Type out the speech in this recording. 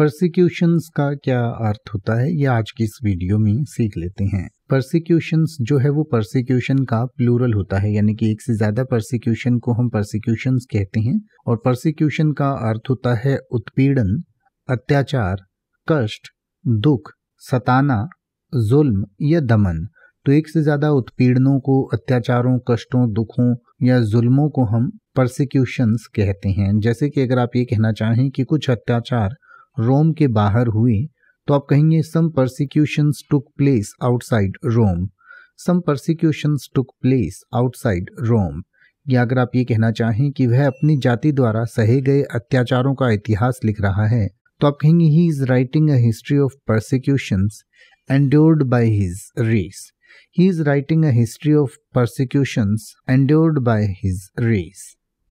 परसिक्यूशंस का क्या अर्थ होता है ये आज की इस वीडियो में सीख लेते हैं परसिक्यूशंस जो है वो परसिक्यूशन का प्लूरल होता है यानी कि एक से ज्यादा परसिक्यूशन को हम परसिक्यूशंस कहते हैं और परसिक्यूशन का अर्थ होता है उत्पीड़न अत्याचार कष्ट दुख सताना जुल्म या दमन तो एक से ज्यादा उत्पीड़नों को अत्याचारों कष्टों दुखों या जुल्मों को हम परसिक्यूशंस कहते हैं जैसे कि अगर आप ये कहना चाहें कि कुछ अत्याचार रोम के बाहर हुई तो आप कहेंगे some persecutions took place outside Rome some persecutions took place outside Rome या अगर आप ये कहना चाहें कि वह अपनी जाति द्वारा सहे गए अत्याचारों का इतिहास लिख रहा है तो आप कहेंगे he is writing a history of persecutions endured by his race he is writing a history of persecutions endured by his race